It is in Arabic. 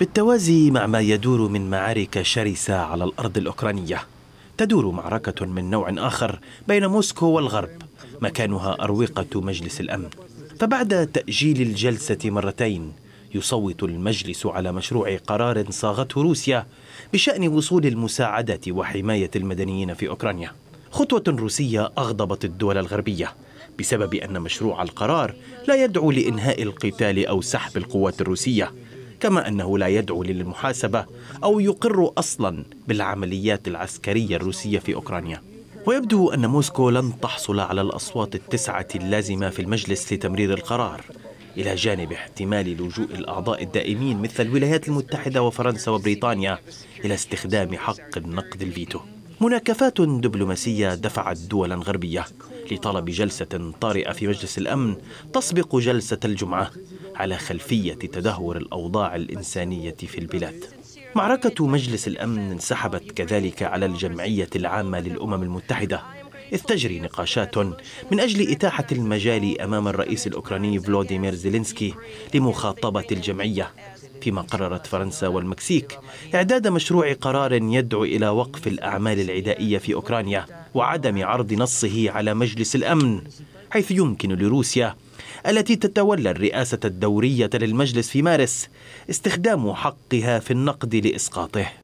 بالتوازي مع ما يدور من معارك شرسة على الأرض الأوكرانية تدور معركة من نوع آخر بين موسكو والغرب مكانها أروقة مجلس الأمن فبعد تأجيل الجلسة مرتين يصوت المجلس على مشروع قرار صاغته روسيا بشأن وصول المساعدة وحماية المدنيين في أوكرانيا خطوة روسية أغضبت الدول الغربية بسبب أن مشروع القرار لا يدعو لإنهاء القتال أو سحب القوات الروسية كما أنه لا يدعو للمحاسبة أو يقر أصلا بالعمليات العسكرية الروسية في أوكرانيا ويبدو أن موسكو لن تحصل على الأصوات التسعة اللازمة في المجلس لتمرير القرار إلى جانب احتمال لجوء الأعضاء الدائمين مثل الولايات المتحدة وفرنسا وبريطانيا إلى استخدام حق النقد الفيتو مناكفات دبلوماسية دفعت دولا غربية لطلب جلسة طارئة في مجلس الأمن تسبق جلسة الجمعة على خلفية تدهور الأوضاع الإنسانية في البلاد معركة مجلس الأمن انسحبت كذلك على الجمعية العامة للأمم المتحدة إذ تجري نقاشات من أجل إتاحة المجال أمام الرئيس الأوكراني فلوديمير زيلينسكي لمخاطبة الجمعية فيما قررت فرنسا والمكسيك إعداد مشروع قرار يدعو إلى وقف الأعمال العدائية في أوكرانيا وعدم عرض نصه على مجلس الأمن حيث يمكن لروسيا التي تتولى الرئاسة الدورية للمجلس في مارس استخدام حقها في النقد لإسقاطه